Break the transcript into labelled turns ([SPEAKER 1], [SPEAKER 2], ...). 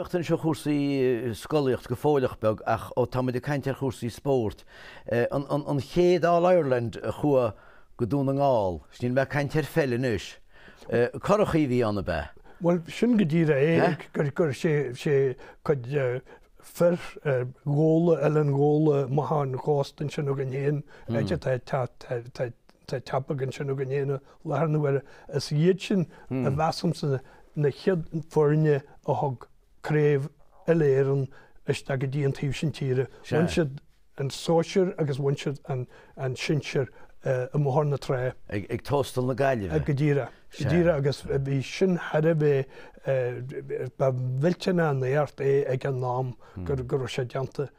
[SPEAKER 1] mechttan seo chósaí scoíocht go fóileach beg ach ó tá de caiintear chósaí sppót. an chéad á Ireland a chua go dún an gáil, Snín me caiintear fellinis. Corchaí bhí anna be.
[SPEAKER 2] Well sin go dtíra é gur gur sé sé fer góla ellen góla mahan chóstan sin gan héan tappa gan sin gan héana lena bhar a siad sin a bhesamsanna na chiad fórne a hog. kréf a léieren iste go dtíon tíh sin tíre. si an sóisiir agus bhainseir an sinseir eh, a mthna tré.
[SPEAKER 3] Ag tostal na gaiile. go ddíra.
[SPEAKER 2] Díra agus bhí sin heada bé bhiltena an éart é ag an nám hmm. gur gur sé deanta.